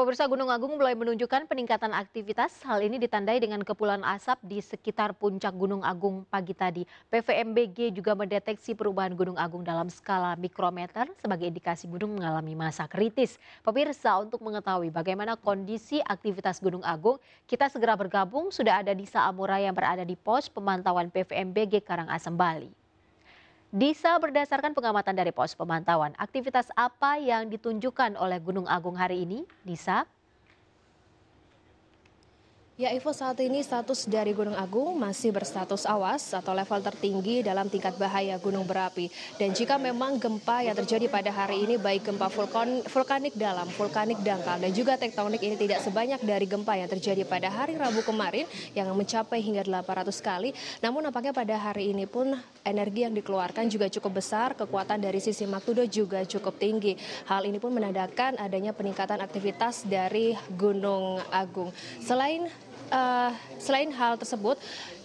Pemirsa Gunung Agung mulai menunjukkan peningkatan aktivitas. Hal ini ditandai dengan kepulan asap di sekitar puncak Gunung Agung pagi tadi. PVMBG juga mendeteksi perubahan Gunung Agung dalam skala mikrometer sebagai indikasi gunung mengalami masa kritis. Pemirsa, untuk mengetahui bagaimana kondisi aktivitas Gunung Agung, kita segera bergabung. Sudah ada di Amura yang berada di pos pemantauan PVMBG Karangasem, Bali. Disa berdasarkan pengamatan dari pos pemantauan, aktivitas apa yang ditunjukkan oleh Gunung Agung hari ini? Disa? Ya Ivo saat ini status dari Gunung Agung masih berstatus awas atau level tertinggi dalam tingkat bahaya gunung berapi. Dan jika memang gempa yang terjadi pada hari ini baik gempa vulkan, vulkanik dalam, vulkanik dangkal dan juga tektonik ini tidak sebanyak dari gempa yang terjadi pada hari Rabu kemarin yang mencapai hingga 800 kali. Namun nampaknya pada hari ini pun energi yang dikeluarkan juga cukup besar, kekuatan dari sisi magnitudo juga cukup tinggi. Hal ini pun menandakan adanya peningkatan aktivitas dari Gunung Agung. Selain uh, selain hal tersebut,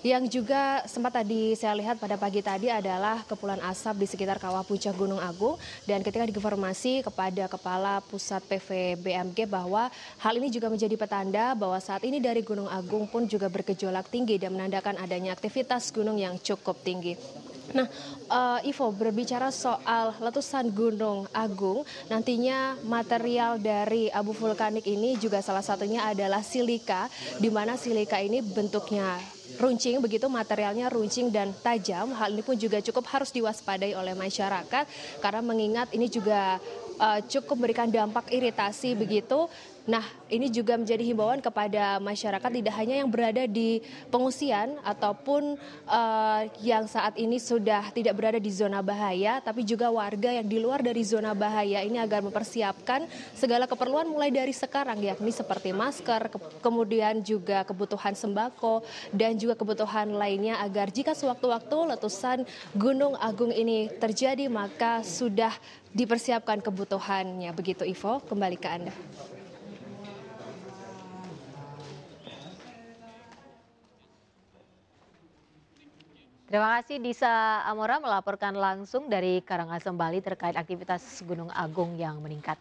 yang juga sempat tadi saya lihat pada pagi tadi adalah kepulan asap di sekitar kawah puncak Gunung Agung dan ketika dikonfirmasi kepada Kepala Pusat PVBMG bahwa hal ini juga menjadi petanda bahwa saat ini dari Gunung Agung pun juga bergejolak tinggi dan menandakan adanya aktivitas gunung yang cukup tinggi. Nah, uh, Ivo berbicara soal letusan Gunung Agung, nantinya material dari abu vulkanik ini juga salah satunya adalah silika, di mana silika ini bentuknya runcing begitu materialnya runcing dan tajam hal ini pun juga cukup harus diwaspadai oleh masyarakat karena mengingat ini juga uh, cukup memberikan dampak iritasi begitu Nah, ini juga menjadi himbauan kepada masyarakat tidak hanya yang berada di pengungsian ataupun uh, yang saat ini sudah tidak berada di zona bahaya, tapi juga warga yang di luar dari zona bahaya ini agar mempersiapkan segala keperluan mulai dari sekarang yakni seperti masker, ke kemudian juga kebutuhan sembako dan juga kebutuhan lainnya agar jika sewaktu-waktu letusan Gunung Agung ini terjadi maka sudah dipersiapkan kebutuhannya begitu Ivo kembali ke Anda. Terima kasih Disa Amora melaporkan langsung dari Karangasem, Bali terkait aktivitas Gunung Agung yang meningkat.